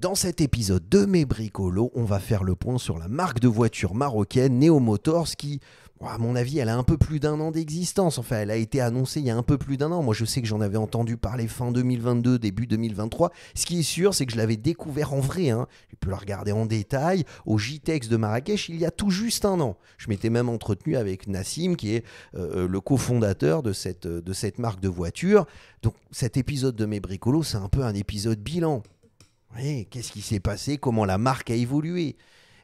Dans cet épisode de Mes Bricolos, on va faire le point sur la marque de voiture marocaine Neo Motors qui, à mon avis, elle a un peu plus d'un an d'existence. Enfin, elle a été annoncée il y a un peu plus d'un an. Moi, je sais que j'en avais entendu parler fin 2022, début 2023. Ce qui est sûr, c'est que je l'avais découvert en vrai. Hein. J'ai pu la regarder en détail au JTEX de Marrakech il y a tout juste un an. Je m'étais même entretenu avec Nassim, qui est euh, euh, le cofondateur de cette, euh, de cette marque de voiture. Donc, cet épisode de Mes Bricolos, c'est un peu un épisode bilan qu'est-ce qui s'est passé Comment la marque a évolué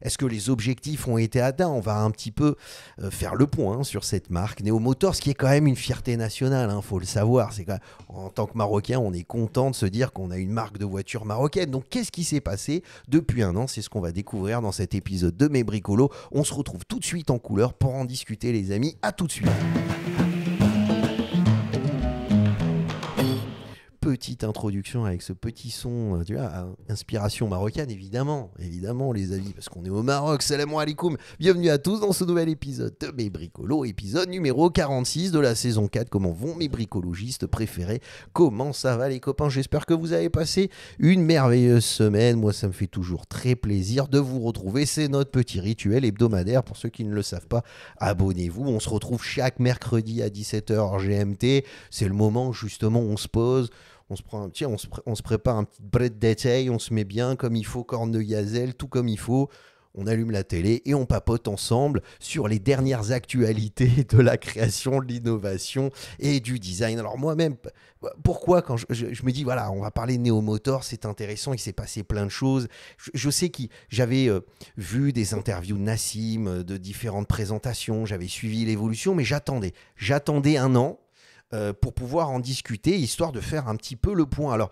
est-ce que les objectifs ont été atteints On va un petit peu euh, faire le point hein, sur cette marque Neo ce qui est quand même une fierté nationale, il hein, faut le savoir. C'est en tant que Marocain, on est content de se dire qu'on a une marque de voiture marocaine. Donc qu'est-ce qui s'est passé depuis un an C'est ce qu'on va découvrir dans cet épisode de Mes Bricolos. On se retrouve tout de suite en couleur pour en discuter, les amis. À tout de suite. petite introduction avec ce petit son, euh, tu vois, inspiration marocaine, évidemment, évidemment, les amis, parce qu'on est au Maroc. Salam alaikum. Bienvenue à tous dans ce nouvel épisode de Mes Bricolos, épisode numéro 46 de la saison 4. Comment vont mes bricologistes préférés Comment ça va, les copains J'espère que vous avez passé une merveilleuse semaine. Moi, ça me fait toujours très plaisir de vous retrouver. C'est notre petit rituel hebdomadaire. Pour ceux qui ne le savent pas, abonnez-vous. On se retrouve chaque mercredi à 17h GMT. C'est le moment, justement, où on se pose on se prend un on se, on se prépare un petit bread détail on se met bien comme il faut, corne de gazelle, tout comme il faut. On allume la télé et on papote ensemble sur les dernières actualités de la création, de l'innovation et du design. Alors moi-même, pourquoi quand je, me dis voilà, on va parler Néomotor, c'est intéressant, il s'est passé plein de choses. Je, sais que j'avais euh, vu des interviews de Nassim, euh, de différentes présentations, j'avais suivi l'évolution, mais j'attendais, j'attendais un an euh, pour pouvoir en discuter, histoire de faire un petit peu le point. Alors,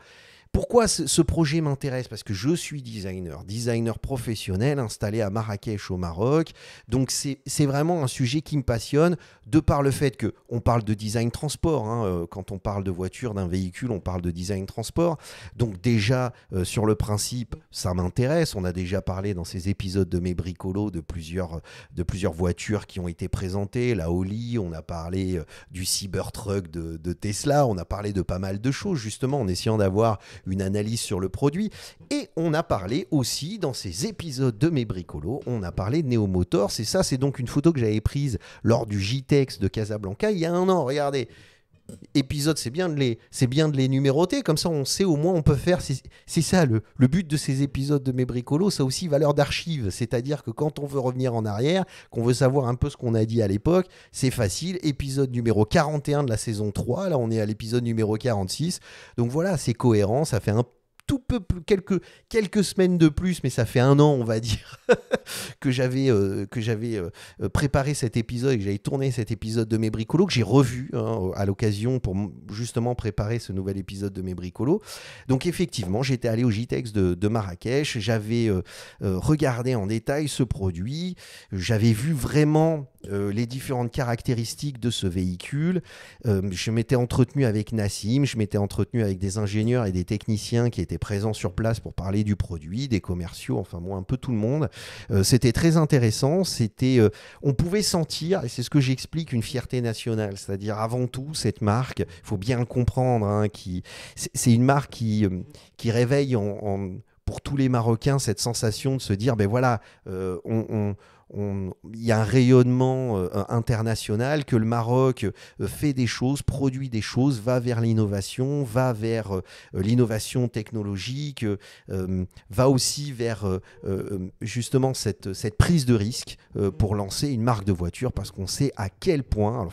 pourquoi ce projet m'intéresse Parce que je suis designer, designer professionnel installé à Marrakech au Maroc. Donc c'est vraiment un sujet qui me passionne de par le fait que on parle de design transport. Hein, euh, quand on parle de voiture, d'un véhicule, on parle de design transport. Donc déjà euh, sur le principe, ça m'intéresse. On a déjà parlé dans ces épisodes de mes bricolos de plusieurs, de plusieurs voitures qui ont été présentées. La Oli, on a parlé euh, du Cybertruck de Tesla, on a parlé de pas mal de choses justement en essayant d'avoir une analyse sur le produit. Et on a parlé aussi dans ces épisodes de Mes Bricolos, on a parlé de Néomotors. Et ça, c'est donc une photo que j'avais prise lors du JTEX de Casablanca il y a un an. Regardez, épisode c'est bien, de les, bien de les numéroter, comme ça on sait au moins on peut faire. C'est ça le, le, but de ces épisodes de mes bricolos, ça aussi valeur d'archive. C'est-à-dire que quand on veut revenir en arrière, qu'on veut savoir un peu ce qu'on a dit à l'époque, c'est facile. Épisode numéro 41 de la saison 3, là on est à l'épisode numéro 46. Donc voilà, c'est cohérent, ça fait un tout peu quelques, quelques semaines de plus, mais ça fait un an, on va dire, que j'avais euh, euh, préparé cet épisode et que j'avais tourné cet épisode de Mes Bricolos, que j'ai revu hein, à l'occasion pour justement préparer ce nouvel épisode de Mes Bricolos. Donc effectivement, j'étais allé au JTEX de, Marrakech, j'avais euh, regardé en détail ce produit, j'avais vu vraiment euh, les différentes caractéristiques de ce véhicule. Euh, je m'étais entretenu avec Nassim, je m'étais entretenu avec des ingénieurs et des techniciens qui étaient présents sur place pour parler du produit, des commerciaux, enfin moi un peu tout le monde. Euh, c'était très intéressant, c'était on pouvait sentir et c'est ce que j'explique une fierté nationale, c'est-à-dire avant tout cette marque, il faut bien le comprendre hein, qui c'est une marque qui qui réveille pour tous les Marocains cette sensation de se dire, ben voilà, on, il y a un rayonnement euh, international, que le Maroc euh, fait des choses, produit des choses, va vers l'innovation, va vers euh, l'innovation technologique, va aussi vers justement cette, prise de risque pour mm. lancer une marque de voiture, parce qu'on sait à quel point,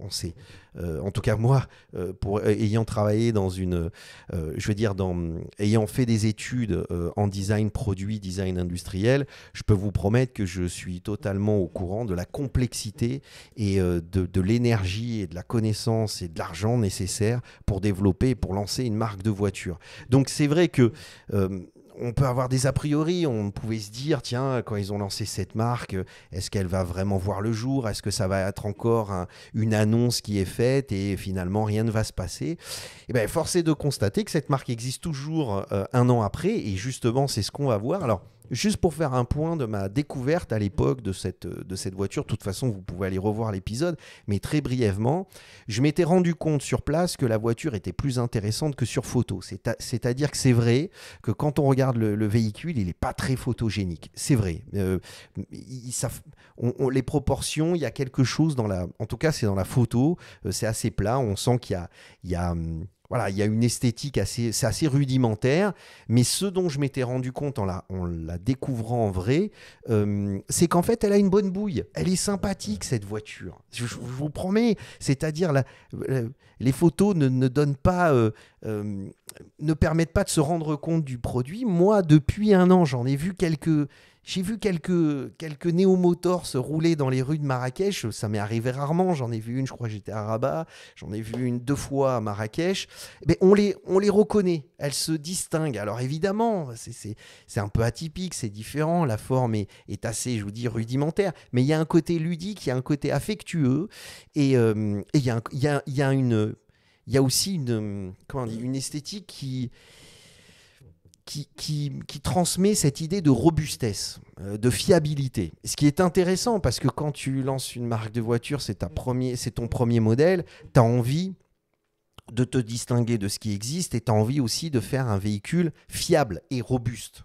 on sait. Euh, en tout cas, moi, euh, pour, euh, ayant travaillé dans une, je veux dire, dans, ayant fait des études en design produit, design industriel, je peux vous promettre que je suis totalement au courant de la complexité et de, l'énergie et de la connaissance et de l'argent nécessaire pour développer, pour lancer une marque de voiture. Donc c'est vrai que on peut avoir des a priori, on pouvait se dire, tiens, quand ils ont lancé cette marque, est-ce qu'elle va vraiment voir le jour Est-ce que ça va être encore une annonce qui est faite et finalement rien ne va se passer et eh ben, force est de constater que cette marque existe toujours euh, un an après et justement, c'est ce qu'on va voir. Alors, Juste pour faire un point de ma découverte à l'époque de cette, de cette voiture, de toute façon vous pouvez aller revoir l'épisode, mais très brièvement, je m'étais rendu compte sur place que la voiture était plus intéressante que sur photo. C'est-à-dire que c'est vrai que quand on regarde le, véhicule, il n'est pas très photogénique. C'est vrai. Euh, ça, les proportions, il y a quelque chose dans la... En tout cas, c'est dans la photo, euh, c'est assez plat, on sent qu'il y a... Il y a hum, voilà, il y a une esthétique assez, c'est assez rudimentaire, mais ce dont je m'étais rendu compte en la, en la découvrant en vrai, euh, c'est qu'en fait, elle a une bonne bouille. Elle est sympathique, cette voiture. Je, vous promets. C'est-à-dire, les photos ne, ne donnent pas, euh, euh, ne permettent pas de se rendre compte du produit. Moi, depuis un an, j'en ai vu quelques, j'ai vu quelques, quelques néo se rouler dans les rues de Marrakech. Ça m'est arrivé rarement. J'en ai vu une, je crois, que j'étais à Rabat. J'en ai vu une deux fois à Marrakech. Mais on les, on les reconnaît. Elles se distinguent. Alors évidemment, c'est un peu atypique, c'est différent. La forme est, est, assez, je vous dis, rudimentaire. Mais il y a un côté ludique, il y a un côté affectueux. Et euh, il y, a, y, a, y, a une, y a aussi une, comment une esthétique qui qui, transmet cette idée de robustesse, euh, de fiabilité. Ce qui est intéressant parce que quand tu lances une marque de voiture, c'est c'est ton premier modèle, tu as envie de te distinguer de ce qui existe et tu as envie aussi de faire un véhicule fiable et robuste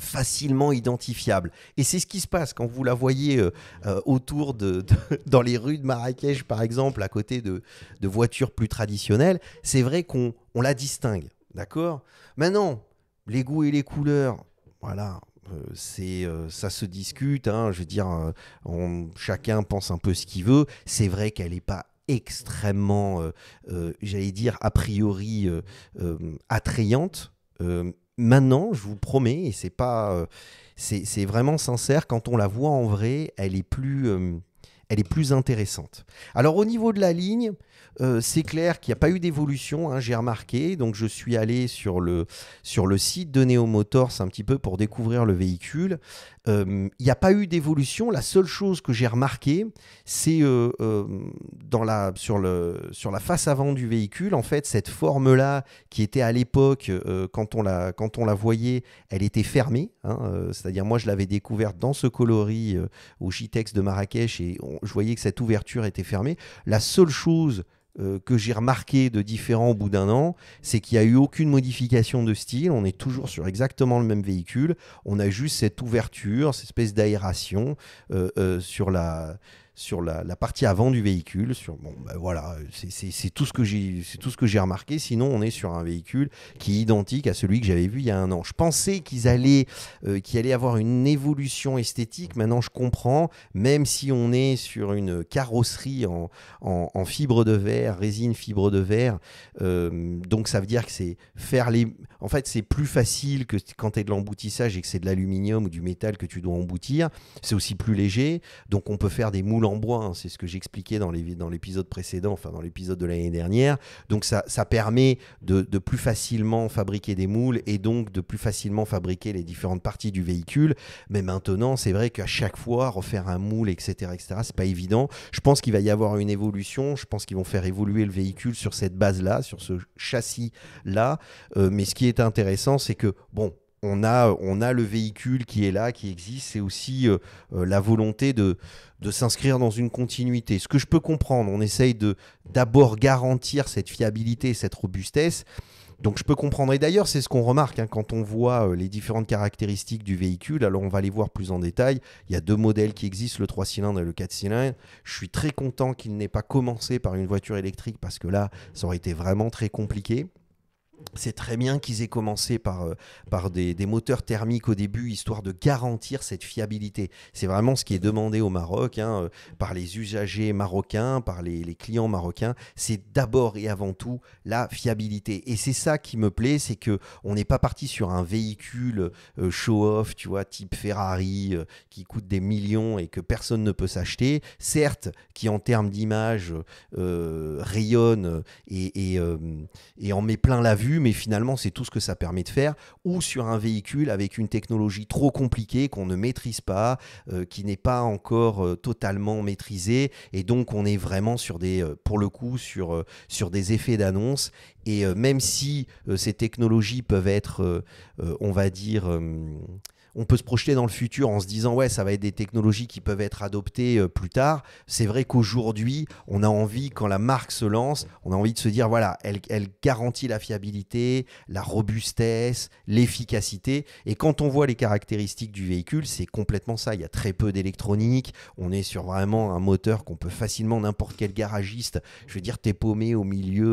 facilement identifiable. Et c'est ce qui se passe quand vous la voyez euh, euh, autour de, dans les rues de Marrakech, par exemple, à côté de, voitures plus traditionnelles. C'est vrai qu'on la distingue, d'accord Maintenant, les goûts et les couleurs, voilà, euh, c'est euh, ça se discute. Hein, je veux dire, euh, chacun pense un peu ce qu'il veut. C'est vrai qu'elle n'est pas extrêmement, j'allais dire, a priori attrayante. maintenant, je vous promets, et c'est pas, c'est vraiment sincère, quand on la voit en vrai, elle est plus elle est plus intéressante. Alors au niveau de la ligne, euh, c'est clair qu'il n'y a pas eu d'évolution, hein, j'ai remarqué. Donc je suis allé sur le, sur le site de Neo Motors un petit peu pour découvrir le véhicule. Euh, il n'y a pas eu d'évolution. La seule chose que j'ai remarqué, c'est euh, dans la, sur, le, sur la face avant du véhicule, en fait, cette forme-là qui était à l'époque, quand, on la, quand on la voyait, elle était fermée. Hein, c'est-à-dire moi, je l'avais découverte dans ce coloris au Gitex de Marrakech et on, je voyais que cette ouverture était fermée. La seule chose euh, que j'ai remarqué de différent au bout d'un an, c'est qu'il n'y a eu aucune modification de style. On est toujours sur exactement le même véhicule. On a juste cette ouverture, cette espèce d'aération euh, euh, sur la sur la, partie avant du véhicule. Sur, bon, ben voilà, c'est tout ce que j'ai remarqué. Sinon, on est sur un véhicule qui est identique à celui que j'avais vu il y a un an. Je pensais qu'ils allaient, euh, allaient avoir une évolution esthétique. Maintenant, je comprends, même si on est sur une carrosserie en, en, fibre de verre, résine fibre de verre. Euh, donc, ça veut dire que c'est faire les. En fait, c'est plus facile que quand tu es de l'emboutissage et que c'est de l'aluminium ou du métal que tu dois emboutir. C'est aussi plus léger. Donc, on peut faire des moules Hein, c'est ce que j'expliquais dans l'épisode précédent, enfin dans l'épisode de l'année dernière. Donc ça, ça permet de, plus facilement fabriquer des moules et donc de plus facilement fabriquer les différentes parties du véhicule. Mais maintenant, c'est vrai qu'à chaque fois, refaire un moule, etc., etc., c'est pas évident. Je pense qu'il va y avoir une évolution, je pense qu'ils vont faire évoluer le véhicule sur cette base-là, sur ce châssis-là. Euh, mais ce qui est intéressant, c'est que, bon, on a, le véhicule qui est là, qui existe, c'est aussi euh, euh, la volonté de, s'inscrire dans une continuité. Ce que je peux comprendre, on essaye de d'abord garantir cette fiabilité, cette robustesse. Donc je peux comprendre. Et d'ailleurs, c'est ce qu'on remarque hein, quand on voit euh, les différentes caractéristiques du véhicule. Alors on va les voir plus en détail. Il y a deux modèles qui existent, le 3 cylindres et le 4 cylindres. Je suis très content qu'il n'ait pas commencé par une voiture électrique parce que là, ça aurait été vraiment très compliqué. C'est très bien qu'ils aient commencé par, euh, par des, moteurs thermiques au début, histoire de garantir cette fiabilité. C'est vraiment ce qui est demandé au Maroc, hein, euh, par les usagers marocains, par les, clients marocains. C'est d'abord et avant tout la fiabilité. Et c'est ça qui me plaît, c'est que on n'est pas parti sur un véhicule euh, show-off, tu vois, type Ferrari, qui coûte des millions et que personne ne peut s'acheter. Certes, qui en termes d'image rayonne et en met plein la vue mais finalement c'est tout ce que ça permet de faire, ou sur un véhicule avec une technologie trop compliquée qu'on ne maîtrise pas, euh, qui n'est pas encore euh, totalement maîtrisée, et donc on est vraiment sur des, euh, pour le coup, sur, sur des effets d'annonce. Et même si ces technologies peuvent être, on va dire, on peut se projeter dans le futur en se disant ouais ça va être des technologies qui peuvent être adoptées euh, plus tard. C'est vrai qu'aujourd'hui on a envie quand la marque se lance, on a envie de se dire voilà elle, garantit la fiabilité, la robustesse, l'efficacité. Et quand on voit les caractéristiques du véhicule, c'est complètement ça. Il y a très peu d'électronique. On est sur vraiment un moteur qu'on peut facilement n'importe quel garagiste. Je veux dire t'es paumé au milieu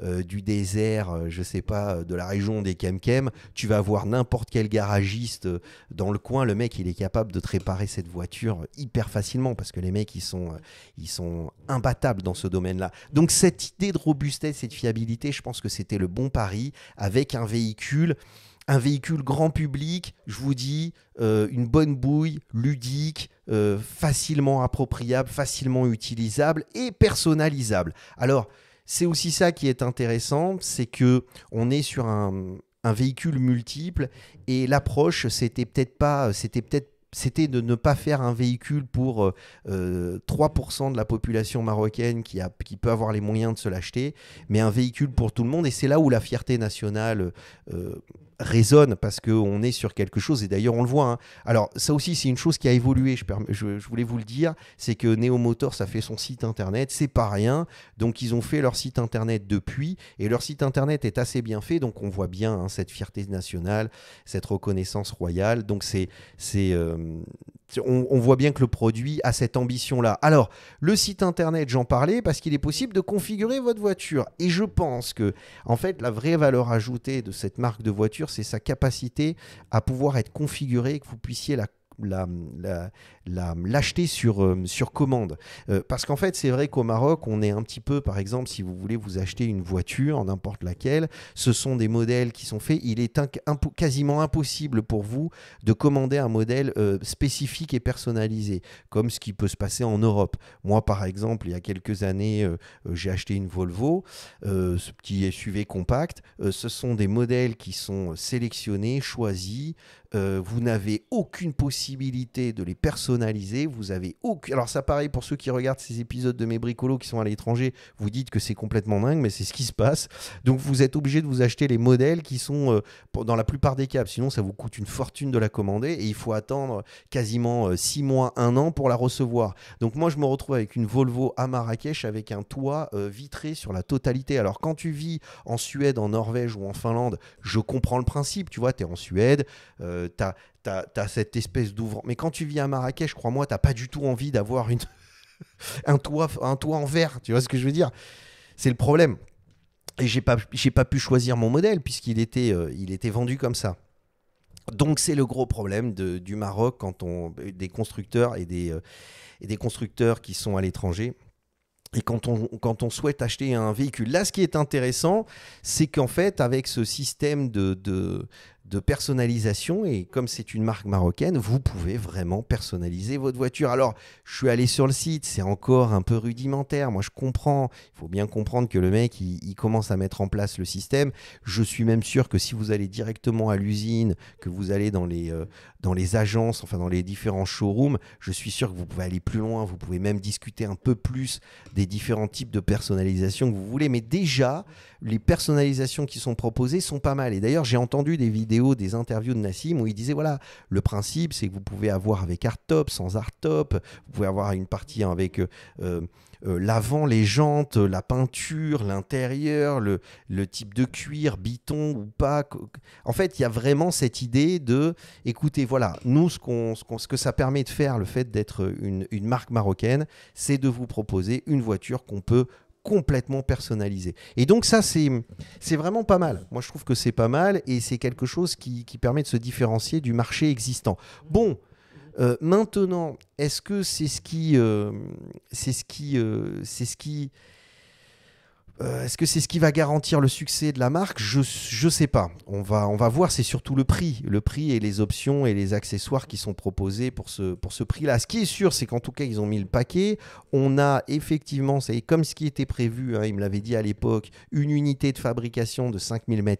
euh, euh, du désert, je sais pas de la région des Kemkem, tu vas voir n'importe quel garagiste dans le coin, le mec, il est capable de te réparer cette voiture hyper facilement parce que les mecs, ils sont, euh, ils sont imbattables dans ce domaine-là. Donc, cette idée de robustesse cette fiabilité, je pense que c'était le bon pari avec un véhicule un véhicule grand public, je vous dis, euh, une bonne bouille, ludique, euh, facilement appropriable, facilement utilisable et personnalisable. Alors, c'est aussi ça qui est intéressant, c'est que on est sur un, un véhicule multiple et l'approche c'était peut-être pas c'était peut-être c'était de ne pas faire un véhicule pour 3% euh, de la population marocaine qui, a, qui peut avoir les moyens de se l'acheter, mais un véhicule pour tout le monde. Et c'est là où la fierté nationale euh, résonne parce qu'on est sur quelque chose et d'ailleurs on le voit. Hein. Alors ça aussi c'est une chose qui a évolué, je, voulais vous le dire, c'est que Neo ça a fait son site internet, c'est pas rien, donc ils ont fait leur site internet depuis et leur site internet est assez bien fait, donc on voit bien hein, cette fierté nationale, cette reconnaissance royale, donc c'est euh, on, voit bien que le produit a cette ambition-là. Alors, le site internet, j'en parlais, parce qu'il est possible de configurer votre voiture. Et je pense que, en fait, la vraie valeur ajoutée de cette marque de voiture, c'est sa capacité à pouvoir être configurée, que vous puissiez la l'acheter sur, euh, sur commande. Euh, parce qu'en fait, c'est vrai qu'au Maroc, on est un petit peu, par exemple, si vous voulez vous acheter une voiture, n'importe laquelle, ce sont des modèles qui sont faits. Il est quasiment impossible pour vous de commander un modèle euh, spécifique et personnalisé, comme ce qui peut se passer en Europe. Moi, par exemple, il y a quelques années, j'ai acheté une Volvo, ce petit SUV compact. ce sont des modèles qui sont sélectionnés, choisis, euh, vous n'avez aucune possibilité de les personnaliser. Vous avez aucune. Alors, ça, pareil, pour ceux qui regardent ces épisodes de mes bricolos qui sont à l'étranger, vous dites que c'est complètement dingue, mais c'est ce qui se passe. Donc, vous êtes obligé de vous acheter les modèles qui sont, euh, dans la plupart des cas, sinon ça vous coûte une fortune de la commander et il faut attendre quasiment 6 euh, mois, 1 an pour la recevoir. Donc, moi, je me retrouve avec une Volvo à Marrakech avec un toit vitré sur la totalité. Alors, quand tu vis en Suède, en Norvège ou en Finlande, je comprends le principe. Tu vois, tu es en Suède. Euh, tu as, cette espèce d'ouvrant. Mais quand tu vis à Marrakech, crois-moi, tu pas du tout envie d'avoir une... un, toit, un toit en verre. Tu vois ce que je veux dire C'est le problème. Et j'ai pas, pas pu choisir mon modèle puisqu'il était, euh, il était vendu comme ça. Donc c'est le gros problème du Maroc quand on des constructeurs et des, euh, des constructeurs qui sont à l'étranger. Et quand on, quand on souhaite acheter un véhicule, là, ce qui est intéressant, c'est qu'en fait, avec ce système de, de personnalisation. Et comme c'est une marque marocaine, vous pouvez vraiment personnaliser votre voiture. Alors, je suis allé sur le site, c'est encore un peu rudimentaire. Moi, je comprends. Il faut bien comprendre que le mec, il, commence à mettre en place le système. Je suis même sûr que si vous allez directement à l'usine, que vous allez dans les, euh, dans les agences, enfin dans les différents showrooms. Je suis sûr que vous pouvez aller plus loin, vous pouvez même discuter un peu plus des différents types de personnalisation que vous voulez. Mais déjà, les personnalisations qui sont proposées sont pas mal. Et d'ailleurs, j'ai entendu des vidéos, des interviews de Nassim où il disait voilà, le principe, c'est que vous pouvez avoir avec art top, sans art top, vous pouvez avoir une partie avec euh, euh, euh, l'avant, les jantes, euh, la peinture, l'intérieur, le, type de cuir, biton ou pas. En fait, il y a vraiment cette idée de, écoutez, voilà, nous, ce, que ça permet de faire, le fait d'être une, marque marocaine, c'est de vous proposer une voiture qu'on peut complètement personnaliser. » Et donc ça, c'est, vraiment pas mal. Moi, je trouve que c'est pas mal et c'est quelque chose qui, permet de se différencier du marché existant. Bon, euh, maintenant, est-ce que c'est ce qui, euh, c'est ce qui, euh, c'est ce qui euh, est-ce que c'est ce qui va garantir le succès de la marque Je ne sais pas. On va, on va voir, c'est surtout le prix. Le prix et les options et les accessoires qui sont proposés pour ce, pour ce prix-là. Ce qui est sûr, c'est qu'en tout cas, ils ont mis le paquet. On a effectivement, c'est comme ce qui était prévu, hein, ils me l'avait dit à l'époque, une unité de fabrication de 5000 m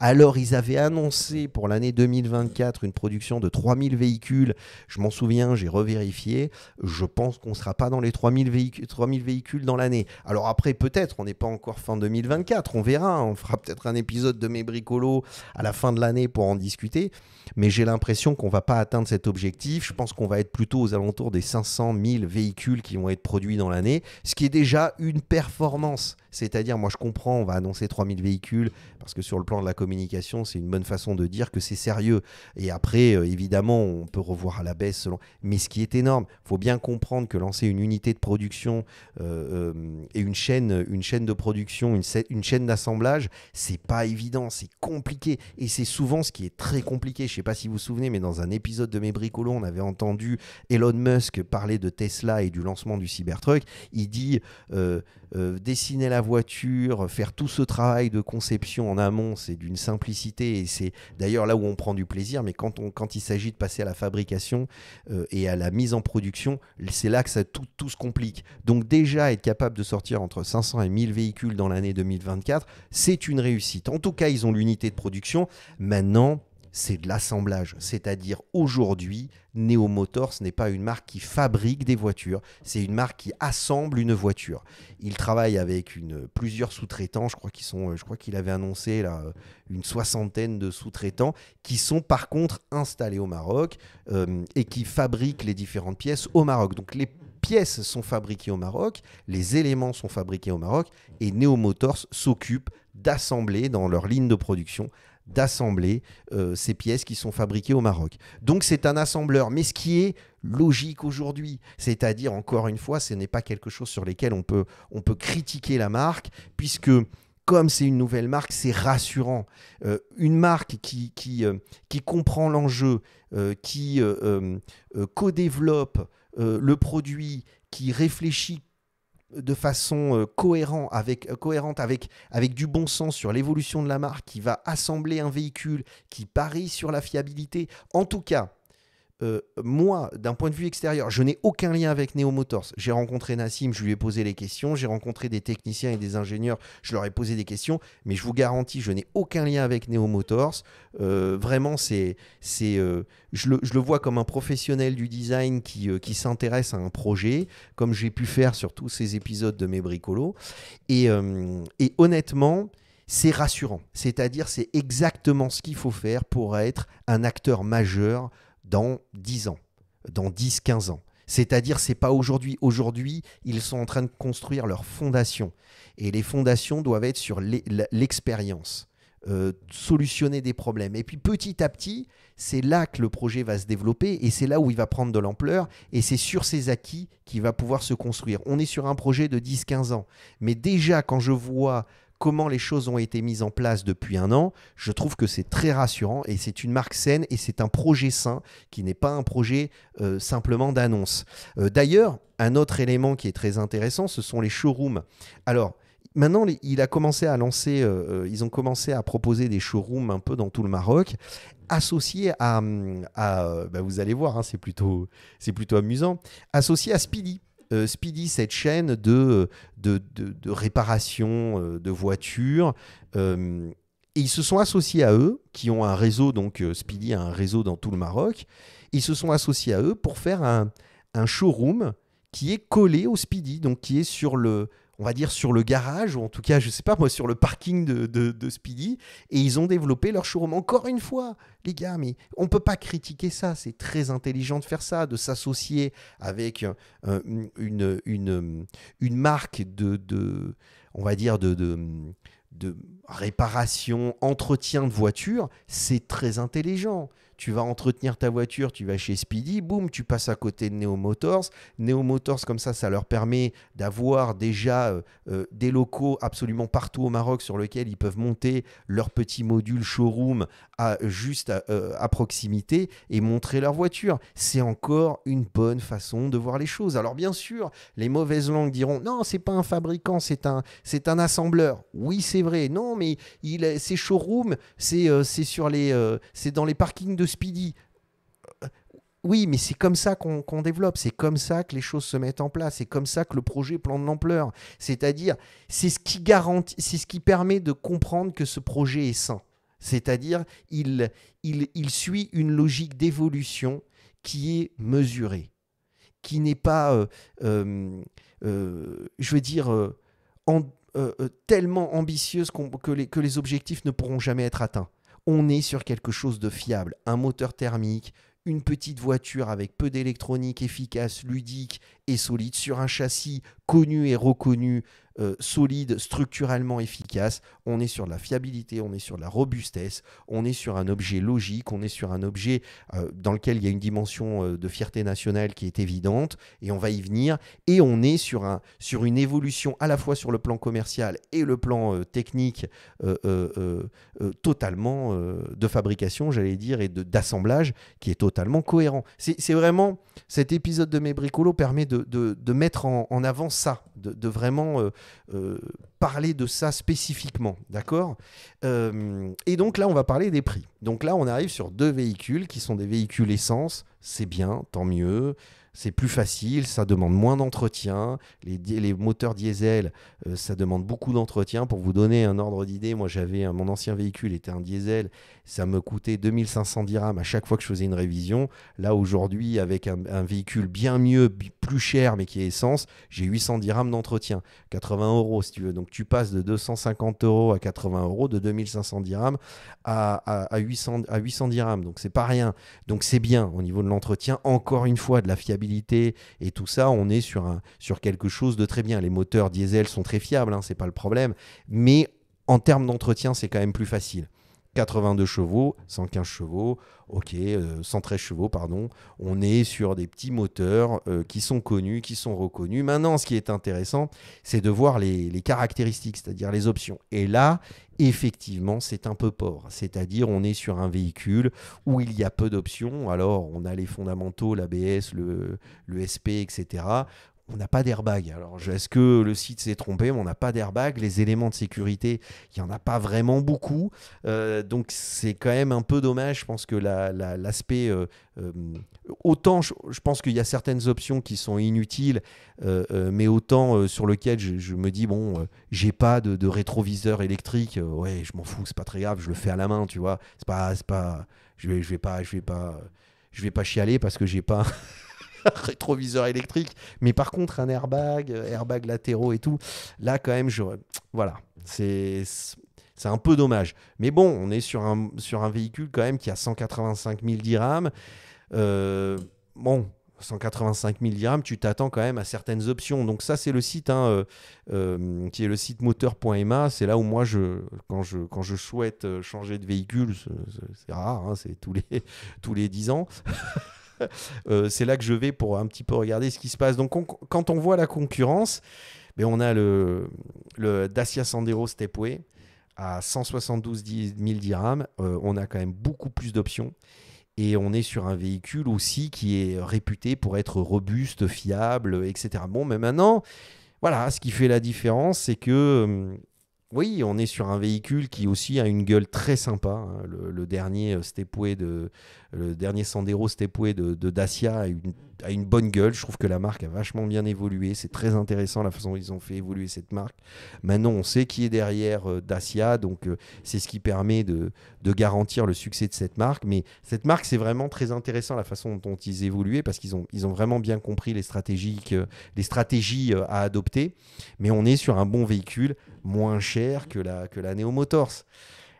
Alors, ils avaient annoncé pour l'année 2024 une production de 3000 véhicules. Je m'en souviens, j'ai revérifié. Je pense qu'on ne sera pas dans les 3000, véhicules 3000 véhicules dans l'année. Alors après, peut-être, on est pas encore fin 2024. On verra. On fera peut-être un épisode de mes bricolos à la fin de l'année pour en discuter. Mais j'ai l'impression qu'on va pas atteindre cet objectif. Je pense qu'on va être plutôt aux alentours des 500 000 véhicules qui vont être produits dans l'année, ce qui est déjà une performance. C'est-à-dire, moi je comprends, on va annoncer 3000 véhicules, parce que sur le plan de la communication, c'est une bonne façon de dire que c'est sérieux. Et après, euh, évidemment, on peut revoir à la baisse selon... Mais ce qui est énorme, faut bien comprendre que lancer une unité de production euh, euh, et une chaîne, une chaîne de production, une, une chaîne d'assemblage, c'est pas évident, c'est compliqué. Et c'est souvent ce qui est très compliqué. Je sais pas si vous vous souvenez, mais dans un épisode de Mes bricolons, on avait entendu Elon Musk parler de Tesla et du lancement du Cybertruck. Il dit dessiner voiture, faire tout ce travail de conception en amont, c'est d'une simplicité et c'est d'ailleurs là où on prend du plaisir. Mais quand, on, quand il s'agit de passer à la fabrication euh, et à la mise en production, c'est là que ça, tout, tout se complique. Donc déjà être capable de sortir entre 500 et 1000 véhicules dans l'année 2024, c'est une réussite. En tout cas, ils ont l'unité de production. Maintenant, c'est de l'assemblage. C'est-à-dire aujourd'hui, Neomotors ce n'est pas une marque qui fabrique des voitures, c'est une marque qui assemble une voiture. Il travaille avec une, plusieurs sous-traitants, je crois qu'ils sont, je crois qu'il avait annoncé là, une soixantaine de sous-traitants qui sont par contre installés au Maroc euh, et qui fabriquent les différentes pièces au Maroc. Donc les pièces sont fabriquées au Maroc, les éléments sont fabriqués au Maroc et Neomotors s'occupe d'assembler dans leur ligne de production d'assembler euh, ces pièces qui sont fabriquées au Maroc. Donc c'est un assembleur, mais ce qui est logique aujourd'hui, c'est-à-dire encore une fois, ce n'est pas quelque chose sur lequel on peut, on peut critiquer la marque, puisque comme c'est une nouvelle marque, c'est rassurant. Euh, une marque qui, qui, euh, comprend l'enjeu, qui co-développe le produit, qui réfléchit de façon euh, avec, euh, cohérente avec du bon sens sur l'évolution de la marque, qui va assembler un véhicule, qui parie sur la fiabilité. En tout cas, euh, moi, d'un point de vue extérieur, je n'ai aucun lien avec Neo Motors. J'ai rencontré Nassim, je lui ai posé les questions. J'ai rencontré des techniciens et des ingénieurs, je leur ai posé des questions. Mais je vous garantis, je n'ai aucun lien avec Neo Motors. Euh, vraiment, c'est, c'est, euh, je, le, vois comme un professionnel du design qui, s'intéresse à un projet, comme j'ai pu faire sur tous ces épisodes de mes bricolos. et honnêtement, c'est rassurant. C'est-à-dire, c'est exactement ce qu'il faut faire pour être un acteur majeur dans 10 ans, dans 10-15 ans. C'est-à-dire, c'est pas aujourd'hui. Aujourd'hui, ils sont en train de construire leurs fondations. Et les fondations doivent être sur l'expérience, euh, solutionner des problèmes. Et puis petit à petit, c'est là que le projet va se développer et c'est là où il va prendre de l'ampleur. Et c'est sur ces acquis qu'il va pouvoir se construire. On est sur un projet de 10-15 ans. Mais déjà, quand je vois comment les choses ont été mises en place depuis un an, je trouve que c'est très rassurant et c'est une marque saine et c'est un projet sain qui n'est pas un projet euh, simplement d'annonce. Euh, d'ailleurs, un autre élément qui est très intéressant, ce sont les showrooms. Alors, maintenant, il a commencé à lancer, euh, ils ont commencé à proposer des showrooms un peu dans tout le Maroc, associés à, hum, à bah, vous allez voir, hein, c'est plutôt, plutôt amusant, associés à Speedy. Euh, Speedy, cette chaîne de, de, de, réparation euh, de voitures, euh, et ils se sont associés à eux, qui ont un réseau, donc Speedy a un réseau dans tout le Maroc, ils se sont associés à eux pour faire un, un showroom qui est collé au Speedy, donc qui est sur le, on va dire, sur le garage, ou en tout cas, je sais pas moi, sur le parking de, Speedy, et ils ont développé leur showroom. Encore une fois, les gars, mais on peut pas critiquer ça, c'est très intelligent de faire ça, de s'associer avec euh, une, une, une, marque de, on va dire, de réparation, entretien de voiture, c'est très intelligent. Tu vas entretenir ta voiture, tu vas chez Speedy, boum, tu passes à côté de Neo Motors. Neo Motors, comme ça, ça leur permet d'avoir déjà euh, euh, des locaux absolument partout au Maroc sur lesquels ils peuvent monter leur petit module showroom à, juste euh, à, proximité et montrer leur voiture. C'est encore une bonne façon de voir les choses. Alors bien sûr, les mauvaises langues diront non, c'est pas un fabricant, c'est un, c'est un assembleur. Oui, c'est vrai. Non, mais il, showroom euh, c'est sur les, euh, c'est dans les parkings de Speedy. Euh, oui, mais c'est comme ça qu'on développe, c'est comme ça que les choses se mettent en place, c'est comme ça que le projet prend de l'ampleur. C'est-à-dire, c'est ce qui garantit, c'est ce qui permet de comprendre que ce projet est sain. C'est-à-dire, il, il, suit une logique d'évolution qui est mesurée, qui n'est pas, je veux dire, en, euh, euh, tellement ambitieuse que les objectifs ne pourront jamais être atteints. On est sur quelque chose de fiable, un moteur thermique, une petite voiture avec peu d'électronique efficace, ludique et solide, sur un châssis connu et reconnu, euh, solide, structurellement efficace. On est sur de la fiabilité, on est sur de la robustesse, on est sur un objet logique, on est sur un objet euh, dans lequel il y a une dimension euh, de fierté nationale qui est évidente, et on va y venir, et on est sur, un, sur une évolution à la fois sur le plan commercial et le plan technique totalement de fabrication, j'allais dire, et d'assemblage qui est totalement cohérent. C'est vraiment, cet épisode de Mes Bricolos permet de de, mettre en, avant ça, de, vraiment euh, euh, parler de ça spécifiquement, d'accord euh, Et donc là, on va parler des prix. Donc là, on arrive sur deux véhicules qui sont des véhicules essence c'est bien, tant mieux. C'est plus facile, ça demande moins d'entretien. Les, moteurs diesel, euh, ça demande beaucoup d'entretien. Pour vous donner un ordre d'idée, moi j'avais mon ancien véhicule était un diesel, ça me coûtait 2500 dirhams à chaque fois que je faisais une révision. Là aujourd'hui, avec un, véhicule bien mieux, plus cher mais qui est essence, j'ai 800 dirhams d'entretien, 80 euros si tu veux. Donc tu passes de 250 euros à 80 euros, de 2500 dirhams à, à, 800 à 800 dirhams. Donc c'est pas rien. Donc c'est bien au niveau de l'entretien, encore une fois, de la fiabilité et tout ça, on est sur, sur quelque chose de très bien. Les moteurs diesel sont très fiables, hein, ce n'est pas le problème, mais en termes d'entretien, c'est quand même plus facile. 82 chevaux, 115 chevaux, ok, 113 euh, chevaux, pardon. On est sur des petits moteurs euh, qui sont connus, qui sont reconnus. Maintenant, ce qui est intéressant, c'est de voir les, caractéristiques, c'est-à-dire les options. Et là, effectivement, c'est un peu pauvre. C'est-à-dire, on est sur un véhicule où il y a peu d'options. Alors, on a les fondamentaux, l'ABS, le SP, etc on n'a pas d'airbag. Alors, est-ce que le site s'est trompé on n'a pas d'airbag. Les éléments de sécurité, il n'y en a pas vraiment beaucoup. Euh, donc, c'est quand même un peu dommage. Je pense que l'aspect. Euh, euh, autant, je, pense qu'il y a certaines options qui sont inutiles, mais autant sur lequel je, me dis, bon, j'ai pas de, rétroviseur électrique. ouais, je m'en fous, c'est pas très grave. Je le fais à la main, tu vois. C'est pas. pas je, vais, je vais pas. Je vais pas je vais pas chialer parce que j'ai pas rétroviseur électrique. Mais par contre, un airbag, euh, airbag latéraux et tout, là quand même, voilà, c'est un peu dommage. Mais bon, on est sur un, sur un véhicule quand même qui a 185 000 dirhams. Euh, bon, 185 000 dirhams, tu t'attends quand même à certaines options. Donc ça, c'est le site hein, euh, qui est le site moteur.ma. C'est là où moi, je, quand, je, quand je souhaite changer de véhicule, c'est rare, hein, c'est tous les, tous les 10 ans. Euh, c'est là que je vais pour un petit peu regarder ce qui se passe. Donc quand on voit la concurrence, mais ben, on a le, Dacia Sandero Stepway à 172 000 dirhams. Euh, on a quand même beaucoup plus d'options. Et on est sur un véhicule aussi qui est réputé pour être robuste, fiable, etc. Bon, mais maintenant, voilà, ce qui fait la différence, c'est que euh, oui, on est sur un véhicule qui aussi a une gueule très sympa. Hein. le, dernier Stepway de, le dernier Sandero Stepway de, Dacia a une, bonne gueule. Je trouve que la marque a vachement bien évolué. C'est très intéressant la façon dont ils ont fait évoluer cette marque. Maintenant, on sait qui est derrière euh, Dacia, donc euh, c'est ce qui permet de, garantir le succès de cette marque. Mais cette marque, c'est vraiment très intéressant la façon dont ils évoluaient parce qu'ils ont, ils ont vraiment bien compris les stratégies, euh, à adopter. Mais on est sur un bon véhicule, moins cher que la, que la Neo Motors.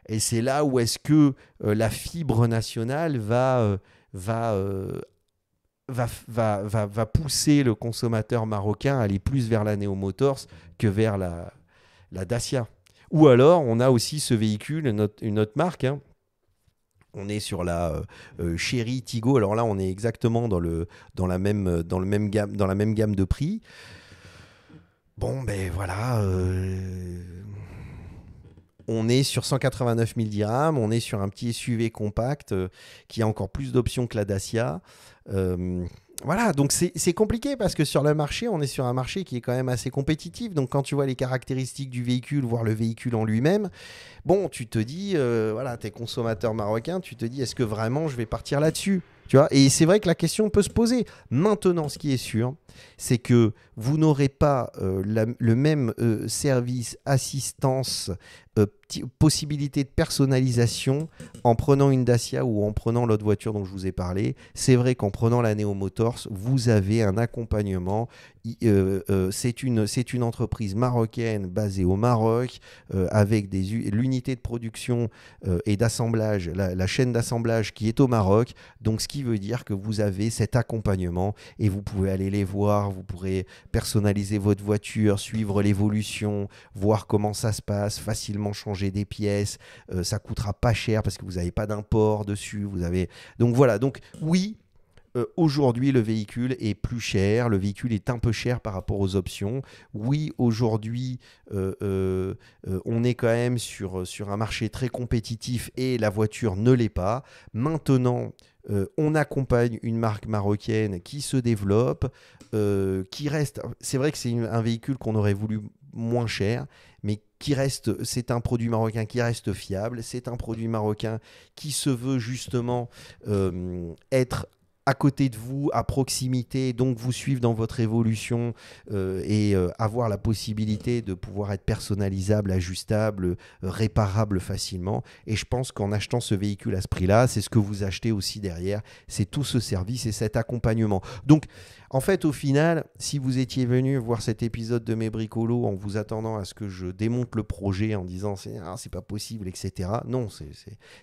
Et c'est là où est-ce que euh, la fibre nationale va, euh, va, euh, va, va, va, pousser le consommateur marocain à aller plus vers la Neo Motors que vers la, la Dacia. Ou alors, on a aussi ce véhicule, une autre, marque. Hein. On est sur la Chery Tigo. Alors là, on est exactement dans, le, dans, la, même, dans, le même gamme, dans la même gamme de prix. Bon, ben voilà, on est sur 189 000 dirhams, on est sur un petit SUV compact euh, qui a encore plus d'options que la Dacia. Euh, voilà, donc c'est compliqué parce que sur le marché, on est sur un marché qui est quand même assez compétitif. Donc quand tu vois les caractéristiques du véhicule, voire le véhicule en lui-même, bon, tu te dis, euh, voilà, t'es consommateur marocain, tu te dis, est-ce que vraiment je vais partir là-dessus tu vois Et c'est vrai que la question peut se poser. Maintenant, ce qui est sûr, c'est que vous n'aurez pas le même service, assistance, euh, possibilité de personnalisation en prenant une Dacia ou en prenant l'autre voiture dont je vous ai parlé. C'est vrai qu'en prenant la Neo Motors, vous avez un accompagnement. Euh, euh, c'est une, entreprise marocaine basée au Maroc, avec l'unité de production et d'assemblage, la chaîne d'assemblage qui est au Maroc. Donc ce qui veut dire que vous avez cet accompagnement et vous pouvez aller les voir, vous pourrez personnaliser votre voiture, suivre l'évolution, voir comment ça se passe facilement changer des pièces, euh, ça coûtera pas cher parce que vous n'avez pas d'import dessus, vous avez... Donc voilà, donc oui, euh, aujourd'hui le véhicule est plus cher, le véhicule est un peu cher par rapport aux options. Oui, aujourd'hui euh, on est quand même sur, sur un marché très compétitif et la voiture ne l'est pas. Maintenant, on accompagne une marque marocaine qui se développe, qui reste. C'est vrai que c'est un véhicule qu'on aurait voulu moins cher, mais qui reste, c'est un produit marocain qui reste fiable, c'est un produit marocain qui se veut justement euh, être à côté de vous, à proximité, donc vous suivre dans votre évolution euh, et euh, avoir la possibilité de pouvoir être personnalisable, ajustable, réparable facilement. Et je pense qu'en achetant ce véhicule à ce prix-là, c'est ce que vous achetez aussi derrière, c'est tout ce service et cet accompagnement. Donc en fait, au final, si vous étiez venu voir cet épisode de mes bricolos en vous attendant à ce que je démonte le projet en disant c'est ah, pas possible, etc. Non,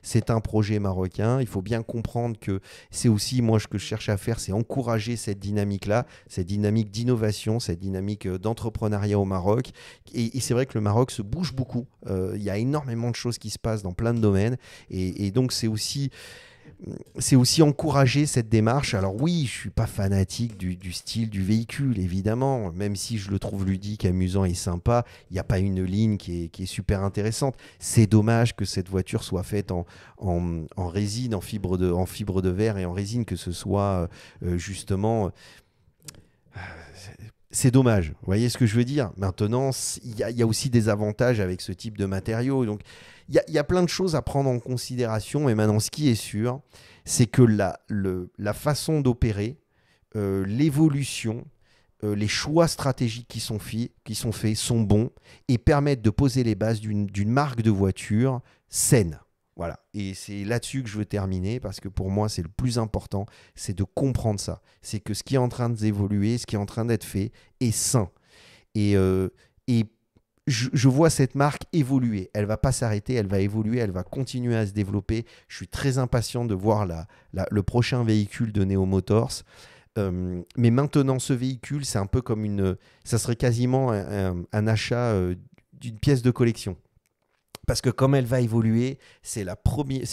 c'est un projet marocain. Il faut bien comprendre que c'est aussi moi ce que je cherche à faire, c'est encourager cette dynamique-là, cette dynamique d'innovation, cette dynamique euh, d'entrepreneuriat au Maroc. Et, c'est vrai que le Maroc se bouge beaucoup. Euh, il y a énormément de choses qui se passent dans plein de domaines. et donc c'est aussi c'est aussi encourager cette démarche. Alors oui, je suis pas fanatique du, style du véhicule, évidemment, même si je le trouve ludique, amusant et sympa, il n'y a pas une ligne qui est, super intéressante. C'est dommage que cette voiture soit faite en, résine, en fibre, de, verre et en résine, que ce soit euh, justement... Euh, c'est dommage, vous voyez ce que je veux dire Maintenant, il y, y, a aussi des avantages avec ce type de matériaux. Donc, il y, a plein de choses à prendre en considération. Et maintenant, ce qui est sûr, c'est que la, le, la façon d'opérer, euh, l'évolution, euh, les choix stratégiques qui sont, faits, qui sont faits sont bons et permettent de poser les bases d'une marque de voiture saine. Voilà. Et c'est là-dessus que je veux terminer parce que pour moi, c'est le plus important, c'est de comprendre ça. C'est que ce qui est en train d'évoluer, ce qui est en train d'être fait est sain. Et, euh, et je, vois cette marque évoluer. Elle va pas s'arrêter, elle va évoluer, elle va continuer à se développer. Je suis très impatient de voir le prochain véhicule de Neo Motors. Euh, mais maintenant, ce véhicule, c'est un peu comme une. Ça serait quasiment un, achat euh, d'une pièce de collection. Parce que comme elle va évoluer, c'est le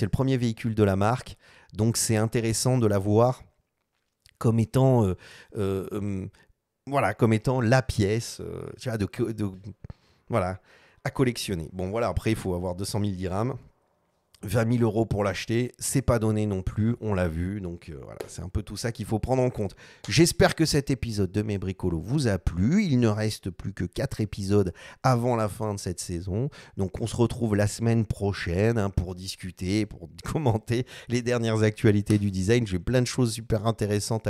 premier véhicule de la marque. Donc c'est intéressant de la voir comme étant. Euh, hum, voilà, comme étant la pièce, de voilà, à collectionner. Bon, voilà, après, il faut avoir 200 000 dirhams. 20 000 euros pour l'acheter, c'est pas donné non plus, on l'a vu, donc euh, voilà, c'est un peu tout ça qu'il faut prendre en compte. J'espère que cet épisode de Mes Bricolos vous a plu, il ne reste plus que 4 épisodes avant la fin de cette saison, donc on se retrouve la semaine prochaine hein, pour discuter, pour commenter les dernières actualités du design, j'ai plein de choses super intéressantes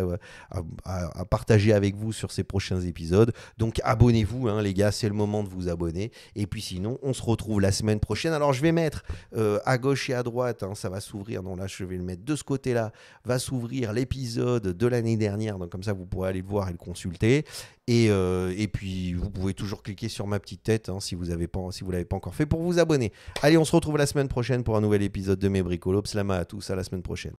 à, partager avec vous sur ces prochains épisodes, donc abonnez-vous hein, les gars, c'est le moment de vous abonner, et puis sinon on se retrouve la semaine prochaine, alors je vais mettre euh, à gauche à droite. Hein, ça va s'ouvrir. Donc là, je vais le mettre de ce côté-là. Va s'ouvrir l'épisode de l'année dernière. Donc, comme ça, vous pourrez aller le voir et le consulter. Et, euh, et puis, vous pouvez toujours cliquer sur ma petite tête hein, si vous avez pas, si vous l'avez pas encore fait pour vous abonner. Allez, on se retrouve la semaine prochaine pour un nouvel épisode de Mes bricolops. Slama à tous. À la semaine prochaine.